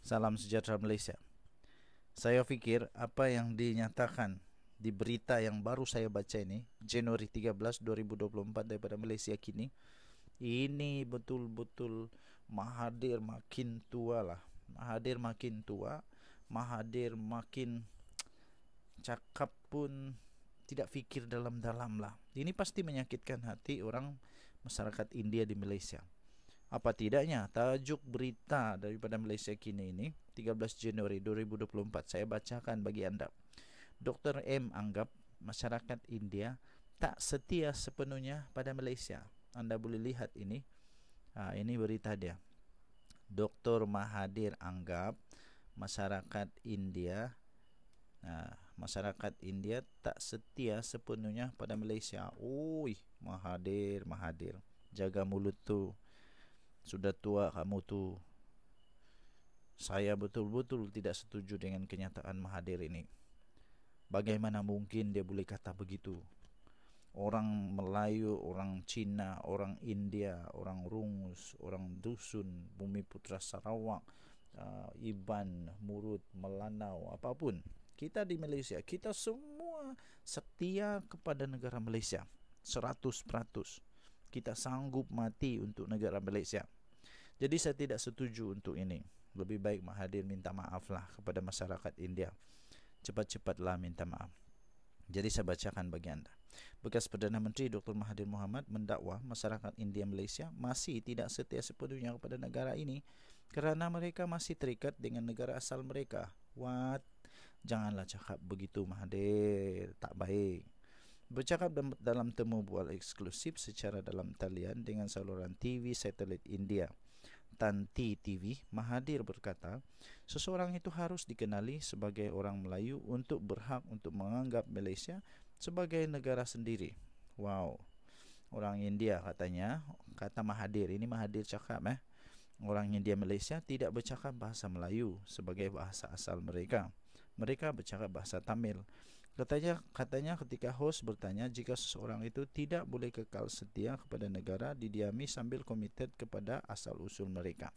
Salam sejahtera Malaysia. Saya fikir apa yang dinyatakan di berita yang baru saya baca ini, Januari 13, 2024 daripada Malaysia kini, ini betul-betul Mahathir makin tua lah. Mahathir makin tua, Mahathir makin cakap pun tidak fikir dalam-dalam lah. Ini pasti menyakitkan hati orang masyarakat India di Malaysia. Apa tidaknya tajuk berita daripada Malaysia kini ini 13 Januari 2024 saya bacakan bagi anda. Dr. M anggap masyarakat India tak setia sepenuhnya pada Malaysia. Anda boleh lihat ini. Uh, ini berita dia. Dr. Mahadir anggap masyarakat India uh, masyarakat India tak setia sepenuhnya pada Malaysia. Ui, mahadir, mahadir. Jaga mulut tu. Sudah tua kamu tu. Saya betul-betul tidak setuju dengan kenyataan mahadir ini. Bagaimana mungkin dia boleh kata begitu? Orang Melayu, orang Cina, orang India, orang Rungus, orang Dusun, Bumi Putra Sarawak, uh, Iban, Murut, Melanau, apapun kita di Malaysia, kita semua setia kepada negara Malaysia. 100%. Kita sanggup mati untuk negara Malaysia. Jadi saya tidak setuju untuk ini. Lebih baik Mahathir minta maaflah kepada masyarakat India. Cepat-cepatlah minta maaf. Jadi saya bacakan bagi anda. Bekas Perdana Menteri Dr. Mahathir Mohamad mendakwa masyarakat India Malaysia masih tidak setia sepenuhnya kepada negara ini kerana mereka masih terikat dengan negara asal mereka. What? janganlah cakap begitu Mahathir tak baik bercakap dalam temu bual eksklusif secara dalam talian dengan saluran TV satelit India Tanti TV Mahathir berkata seseorang itu harus dikenali sebagai orang Melayu untuk berhak untuk menganggap Malaysia sebagai negara sendiri wow orang India katanya kata Mahathir ini Mahathir cakap eh Orang India Malaysia tidak bercakap bahasa Melayu sebagai bahasa asal mereka mereka bercakap bahasa Tamil. Katanya, katanya ketika host bertanya jika seseorang itu tidak boleh kekal setia kepada negara didiami sambil komited kepada asal-usul mereka.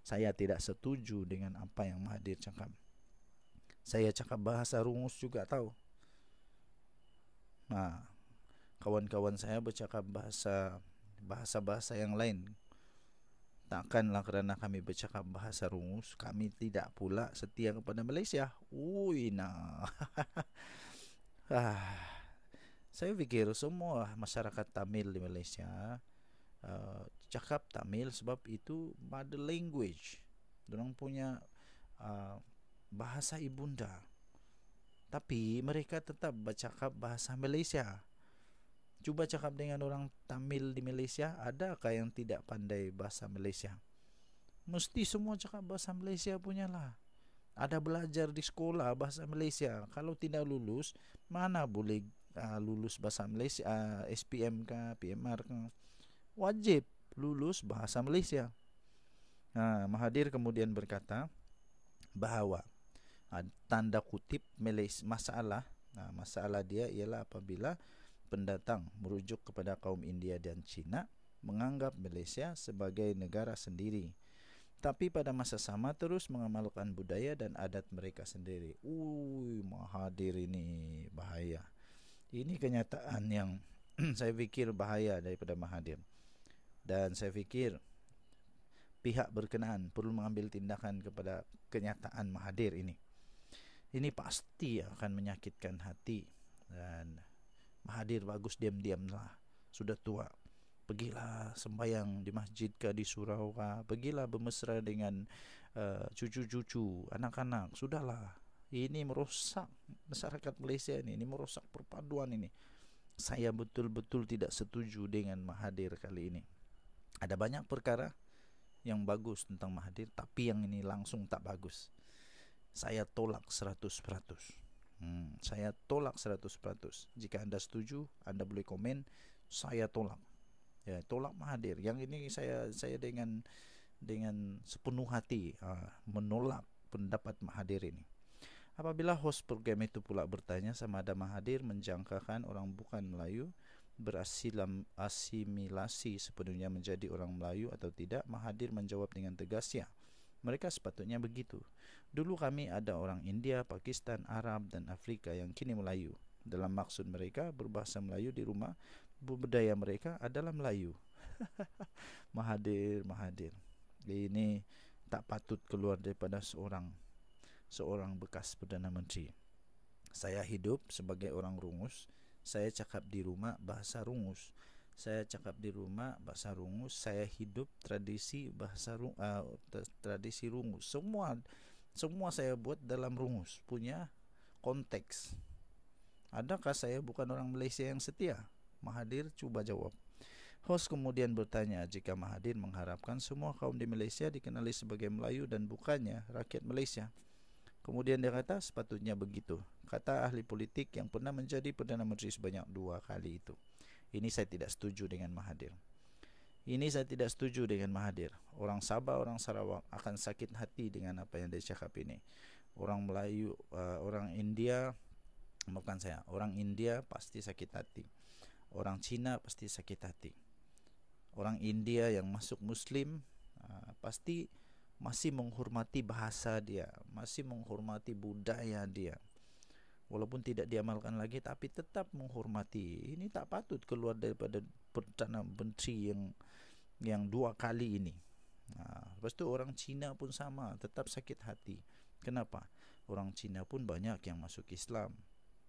Saya tidak setuju dengan apa yang Mahathir cakap. Saya cakap bahasa Rungus juga tahu. Nah, ha, kawan-kawan saya bercakap bahasa bahasa-bahasa yang lain Takkanlah kerana kami bercakap bahasa rungus Kami tidak pula setia kepada Malaysia Ui nah ah. Saya fikir semua masyarakat Tamil di Malaysia uh, Cakap Tamil sebab itu mother language Mereka punya uh, bahasa ibunda Tapi mereka tetap bercakap bahasa Malaysia Cuba cakap dengan orang Tamil di Malaysia, adakah yang tidak pandai bahasa Malaysia? Mesti semua cakap bahasa Malaysia punya lah. Ada belajar di sekolah bahasa Malaysia. Kalau tidak lulus, mana boleh uh, lulus bahasa Malaysia, uh, ah, SPM ke, PMR ke. Wajib lulus bahasa Malaysia. Nah, Mahathir kemudian berkata bahawa uh, tanda kutip Malaysia masalah, nah, masalah dia ialah apabila pendatang merujuk kepada kaum India dan Cina menganggap Malaysia sebagai negara sendiri tapi pada masa sama terus mengamalkan budaya dan adat mereka sendiri. Ui, mahadir ini bahaya. Ini kenyataan yang saya fikir bahaya daripada mahadir Dan saya fikir pihak berkenaan perlu mengambil tindakan kepada kenyataan mahadir ini. Ini pasti akan menyakitkan hati dan Mahadir bagus diam-diam lah Sudah tua Pergilah sembahyang di masjid ke di surau ke Pergilah bermesra dengan uh, cucu-cucu, anak-anak Sudahlah Ini merosak masyarakat Malaysia ini Ini merosak perpaduan ini Saya betul-betul tidak setuju dengan Mahadir kali ini Ada banyak perkara yang bagus tentang Mahadir, Tapi yang ini langsung tak bagus Saya tolak seratus peratus Hmm, saya tolak 100%. Jika anda setuju, anda boleh komen saya tolak. Ya, tolak Mahadir. Yang ini saya saya dengan dengan sepenuh hati ha, menolak pendapat Mahadir ini. Apabila host program itu pula bertanya sama ada Mahadir menjangkakan orang bukan Melayu berasilam asimilasi sepenuhnya menjadi orang Melayu atau tidak, Mahadir menjawab dengan tegas ya. Mereka sepatutnya begitu. Dulu kami ada orang India, Pakistan, Arab dan Afrika yang kini Melayu. Dalam maksud mereka berbahasa Melayu di rumah, budaya mereka adalah Melayu. Mahadir, Mahadir. Ini tak patut keluar daripada seorang seorang bekas Perdana Menteri. Saya hidup sebagai orang rungus. Saya cakap di rumah bahasa rungus saya cakap di rumah bahasa rungus saya hidup tradisi bahasa rung, uh, ah, tradisi rungus semua semua saya buat dalam rungus punya konteks adakah saya bukan orang Malaysia yang setia Mahadir cuba jawab Host kemudian bertanya jika Mahadir mengharapkan semua kaum di Malaysia dikenali sebagai Melayu dan bukannya rakyat Malaysia. Kemudian dia kata sepatutnya begitu. Kata ahli politik yang pernah menjadi Perdana Menteri sebanyak dua kali itu. Ini saya tidak setuju dengan mahadir. Ini saya tidak setuju dengan mahadir. Orang Sabah, orang Sarawak akan sakit hati dengan apa yang dia cakap ini Orang Melayu, uh, orang India Bukan saya, orang India pasti sakit hati Orang Cina pasti sakit hati Orang India yang masuk Muslim uh, Pasti masih menghormati bahasa dia Masih menghormati budaya dia walaupun tidak diamalkan lagi tapi tetap menghormati ini tak patut keluar daripada perdana menteri yang yang dua kali ini nah, ha, lepas tu orang Cina pun sama tetap sakit hati kenapa orang Cina pun banyak yang masuk Islam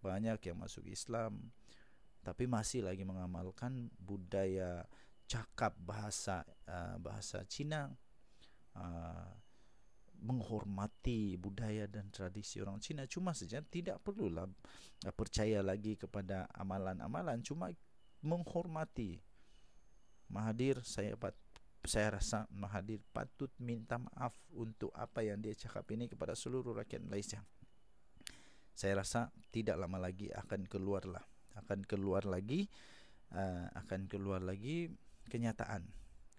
banyak yang masuk Islam tapi masih lagi mengamalkan budaya cakap bahasa uh, bahasa Cina uh, menghormati budaya dan tradisi orang Cina cuma saja tidak perlulah eh, percaya lagi kepada amalan-amalan cuma menghormati Mahadir saya pat, saya rasa Mahadir patut minta maaf untuk apa yang dia cakap ini kepada seluruh rakyat Malaysia saya rasa tidak lama lagi akan keluarlah akan keluar lagi uh, akan keluar lagi kenyataan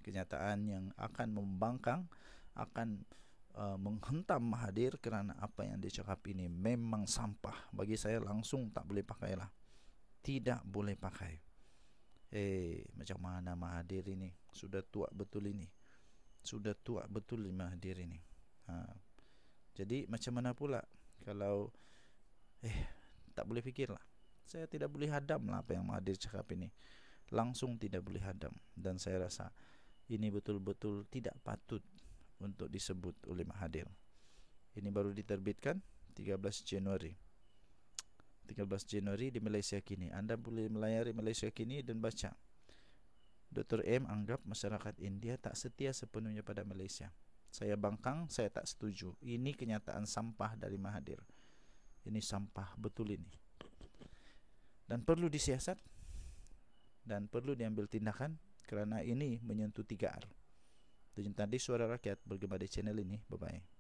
kenyataan yang akan membangkang akan Uh, menghentam Mahathir kerana apa yang dia cakap ini memang sampah bagi saya langsung tak boleh pakailah tidak boleh pakai eh macam mana Mahathir ini sudah tua betul ini sudah tua betul Mahathir ini ha. jadi macam mana pula kalau eh tak boleh fikirlah saya tidak boleh hadam lah apa yang Mahathir cakap ini langsung tidak boleh hadam dan saya rasa ini betul-betul tidak patut untuk disebut oleh Mahadir. Ini baru diterbitkan 13 Januari. 13 Januari di Malaysia kini. Anda boleh melayari Malaysia kini dan baca. Dr. M anggap masyarakat India tak setia sepenuhnya pada Malaysia. Saya bangkang, saya tak setuju. Ini kenyataan sampah dari Mahadir. Ini sampah betul ini. Dan perlu disiasat dan perlu diambil tindakan kerana ini menyentuh 3R. Tentang di suara rakyat bergema di channel ini. Bye-bye.